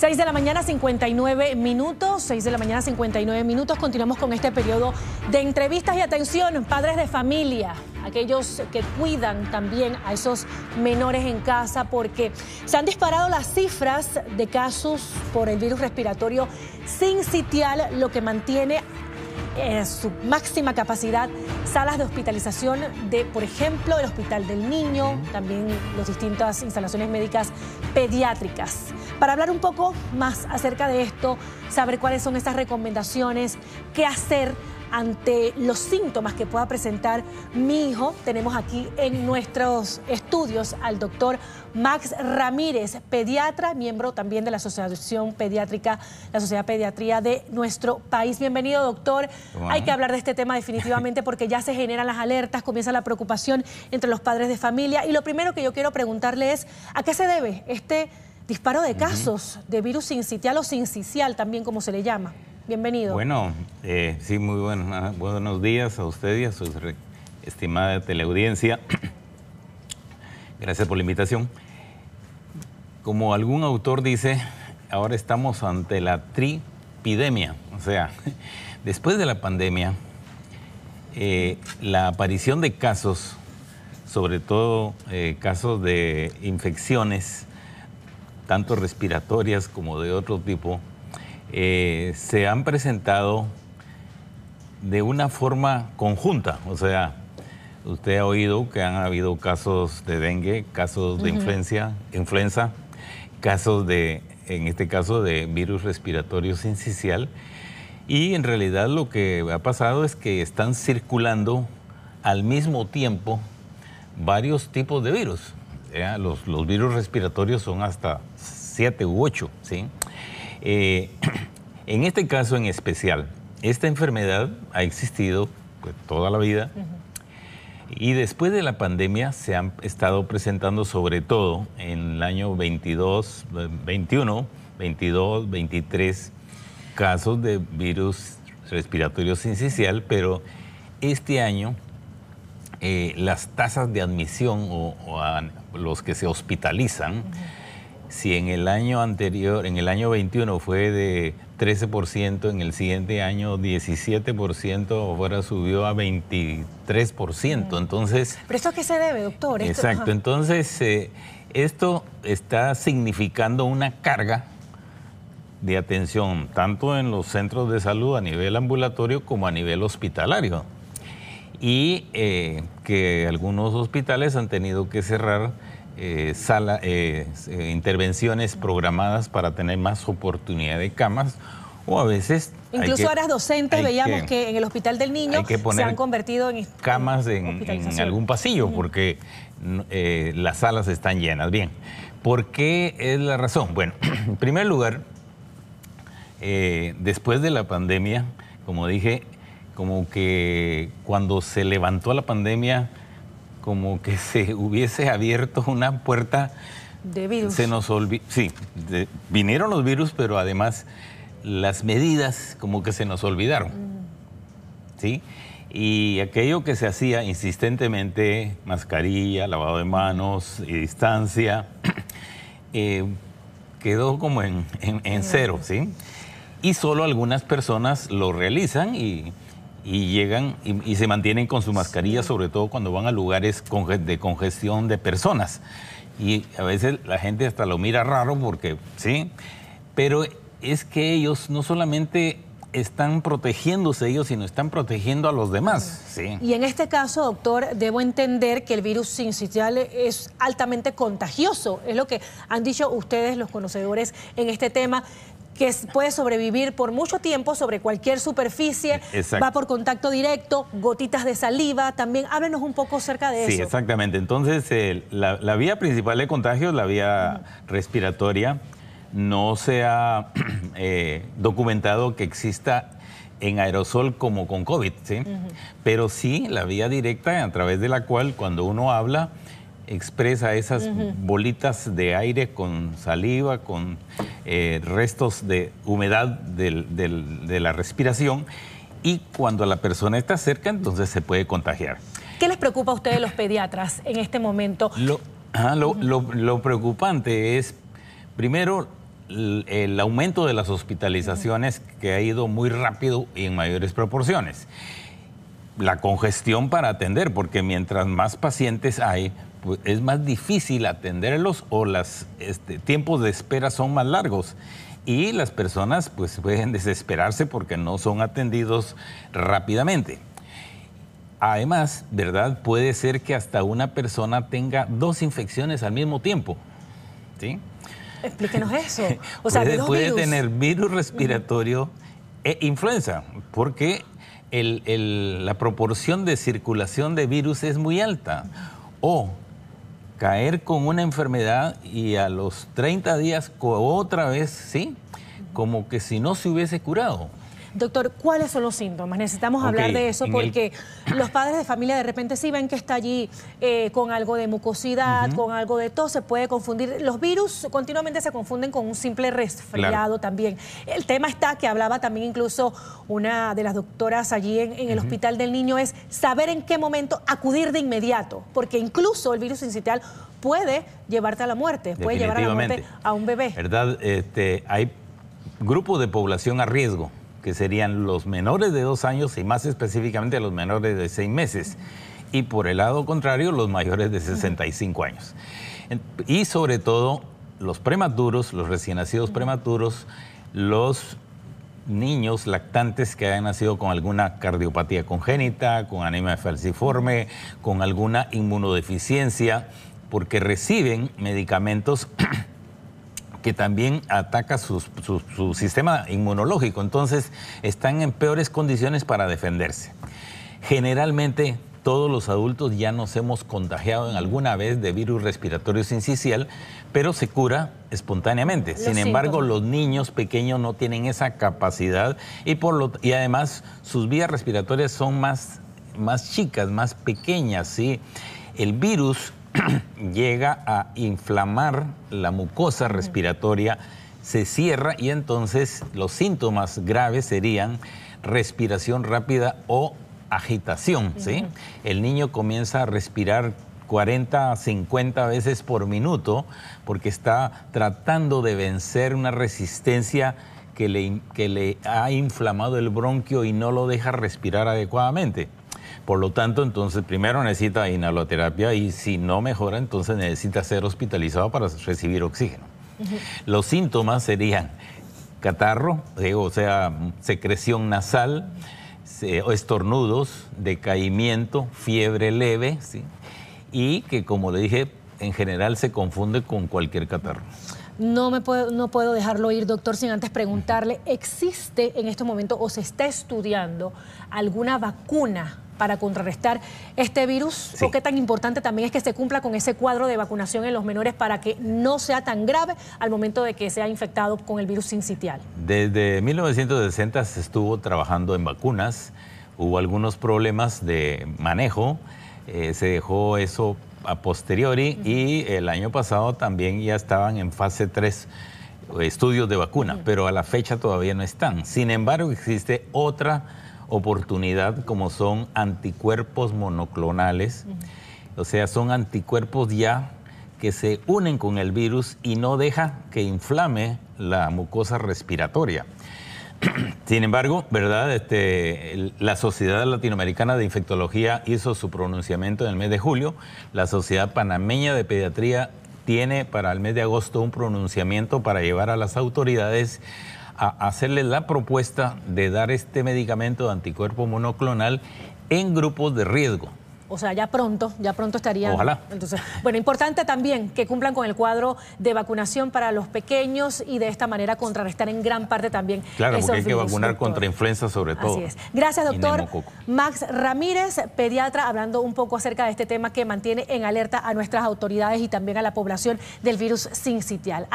6 de la mañana 59 minutos, 6 de la mañana 59 minutos, continuamos con este periodo de entrevistas y atención, padres de familia, aquellos que cuidan también a esos menores en casa, porque se han disparado las cifras de casos por el virus respiratorio sin sitial, lo que mantiene en eh, su máxima capacidad salas de hospitalización de, por ejemplo, el Hospital del Niño, también las distintas instalaciones médicas pediátricas. Para hablar un poco más acerca de esto, saber cuáles son estas recomendaciones, qué hacer ante los síntomas que pueda presentar mi hijo, tenemos aquí en nuestros estudios al doctor Max Ramírez, pediatra, miembro también de la Asociación Pediátrica, la Sociedad Pediatría de nuestro país. Bienvenido, doctor. Hay que hablar de este tema definitivamente porque ya se generan las alertas, comienza la preocupación entre los padres de familia. Y lo primero que yo quiero preguntarle es, ¿a qué se debe este disparo de casos de virus sincitial o sincicial también como se le llama. Bienvenido. Bueno, eh, sí, muy bueno. Ah, buenos días a usted y a su estimada teleaudiencia. Gracias por la invitación. Como algún autor dice, ahora estamos ante la tripidemia, o sea, después de la pandemia, eh, la aparición de casos, sobre todo eh, casos de infecciones, tanto respiratorias como de otro tipo, eh, se han presentado de una forma conjunta. O sea, usted ha oído que han habido casos de dengue, casos de influenza, casos de, en este caso, de virus respiratorio sincicial. Y en realidad lo que ha pasado es que están circulando al mismo tiempo varios tipos de virus. Eh, los, virus respiratorios son hasta 7 u 8, ¿sí? Eh, en este caso en especial, esta enfermedad ha existido pues, toda la vida y después de la pandemia se han estado presentando sobre todo en el año 22, 21, 22, 23 casos de virus respiratorio sincicial, pero este año eh, las tasas de admisión o, a los que se hospitalizan, si en el año anterior, en el año 21 fue de 13%, en el siguiente año 17%, ahora subió a 23%. Entonces... ¿Pero esto qué se debe, doctor? exacto, entonces eh, esto está significando una carga de atención, tanto en los centros de salud a nivel ambulatorio como a nivel hospitalario y eh, que algunos hospitales han tenido que cerrar eh, eh, intervenciones programadas para tener más oportunidad de camas o a veces... Incluso ahora docentes veíamos que, en el Hospital del Niño se han convertido en... Camas en, algún pasillo porque mm, las salas están llenas. Bien, ¿por qué es la razón? Bueno, en primer lugar, después de la pandemia, como dije, como que cuando se levantó la pandemia, como que se hubiese abierto una puerta. De virus. Se nos olvidó. Sí, vinieron los virus, pero además las medidas como que se nos olvidaron. Mm. ¿Sí? Y aquello que se hacía insistentemente, mascarilla, lavado de manos y distancia, eh, quedó como en, en cero, ¿sí? Y solo algunas personas lo realizan y y llegan y, se mantienen con su mascarilla, sobre todo cuando van a lugares de congestión de personas. Y a veces la gente hasta lo mira raro porque, ¿sí? Pero es que ellos no solamente están protegiéndose ellos, sino están protegiendo a los demás. Y en este caso, doctor, debo entender que el virus sincitial es altamente contagioso. Es lo que han dicho ustedes, los conocedores, en este tema que puede sobrevivir por mucho tiempo sobre cualquier superficie, e-, va por contacto directo, gotitas de saliva, también háblenos un poco cerca de eso. Sí, exactamente. Entonces, eh, la, vía principal de contagio es la vía respiratoria. No se ha eh, documentado que exista en aerosol como con COVID, ¿sí? Pero sí la vía directa a través de la cual cuando uno habla expresa esas bolitas de aire con saliva, con eh, restos de humedad de la respiración y cuando la persona está cerca entonces se puede contagiar. ¿Qué les preocupa a ustedes los pediatras en este momento? Lo, preocupante es, primero, el, aumento de las hospitalizaciones que ha ido muy rápido y en mayores proporciones. La congestión para atender, porque mientras más pacientes hay, pues, es más difícil atenderlos o los este, tiempos de espera son más largos. Y las personas pues pueden desesperarse porque no son atendidos rápidamente. Además, ¿verdad? Puede ser que hasta una persona tenga dos infecciones al mismo tiempo. ¿Sí? Explíquenos eso. puede, tener virus respiratorio e influenza, porque la proporción de circulación de virus es muy alta. O caer con una enfermedad y a los 30 días otra vez, ¿sí? Como que si no se hubiese curado. Doctor, ¿cuáles son los síntomas? Necesitamos hablar de eso porque los padres de familia de repente sí ven que está allí eh, con algo de mucosidad, con algo de tos, se puede confundir. Los virus continuamente se confunden con un simple resfriado también. El tema está que hablaba también incluso una de las doctoras allí en, el hospital del niño es saber en qué momento acudir de inmediato, porque incluso el virus incital puede llevarte a la muerte, puede llevar a la muerte a un bebé. ¿Verdad? Este, hay grupos de población a riesgo que serían los menores de dos años y más específicamente los menores de seis meses. Y por el lado contrario, los mayores de 65 años. Y sobre todo, los prematuros, los recién nacidos prematuros, los niños lactantes que hayan nacido con alguna cardiopatía congénita, con anemia falciforme, con alguna inmunodeficiencia, porque reciben medicamentos que también ataca su, sistema inmunológico. Entonces están en peores condiciones para defenderse. Generalmente todos los adultos ya nos hemos contagiado en alguna vez de virus respiratorio sincicial, pero se cura espontáneamente. Sin embargo, los niños pequeños no tienen esa capacidad y, por lo, y además sus vías respiratorias son más, más chicas, más pequeñas. El virus llega a inflamar la mucosa respiratoria, se cierra y entonces los síntomas graves serían respiración rápida o agitación, El niño comienza a respirar 40 a 50 veces por minuto porque está tratando de vencer una resistencia que le ha inflamado el bronquio y no lo deja respirar adecuadamente. Por lo tanto, entonces primero necesita inhaloterapia y si no mejora, entonces necesita ser hospitalizado para recibir oxígeno. Los síntomas serían catarro, eh, o sea, secreción nasal, estornudos, decaimiento, fiebre leve, ¿sí? y que como le dije, en general se confunde con cualquier catarro. No, me puedo, no puedo dejarlo ir, doctor, sin antes preguntarle, ¿existe en este momento o se está estudiando alguna vacuna para contrarrestar este virus? Sí. ¿O qué tan importante también es que se cumpla con ese cuadro de vacunación en los menores para que no sea tan grave al momento de que sea infectado con el virus sincitial? Desde 1960 se estuvo trabajando en vacunas, hubo algunos problemas de manejo, eh, se dejó eso a posteriori y el año pasado también ya estaban en fase 3 eh, estudios de vacuna, pero a la fecha todavía no están. Sin embargo, existe otra oportunidad como son anticuerpos monoclonales, o sea, son anticuerpos ya que se unen con el virus y no deja que inflame la mucosa respiratoria. Sin embargo, ¿verdad? Este, la Sociedad Latinoamericana de Infectología hizo su pronunciamiento en el mes de julio, la Sociedad Panameña de Pediatría tiene para el mes de agosto un pronunciamiento para llevar a las autoridades a hacerle la propuesta de dar este medicamento de anticuerpo monoclonal en grupos de riesgo. O sea, ya pronto, ya pronto estaría. Ojalá. Entonces, bueno, importante también que cumplan con el cuadro de vacunación para los pequeños y de esta manera contrarrestar en gran parte también. Claro, porque hay que vacunar contra influenza sobre todo. Así es. Gracias, doctor. Max Ramírez, pediatra, hablando un poco acerca de este tema que mantiene en alerta a nuestras autoridades y también a la población del virus sin sitial.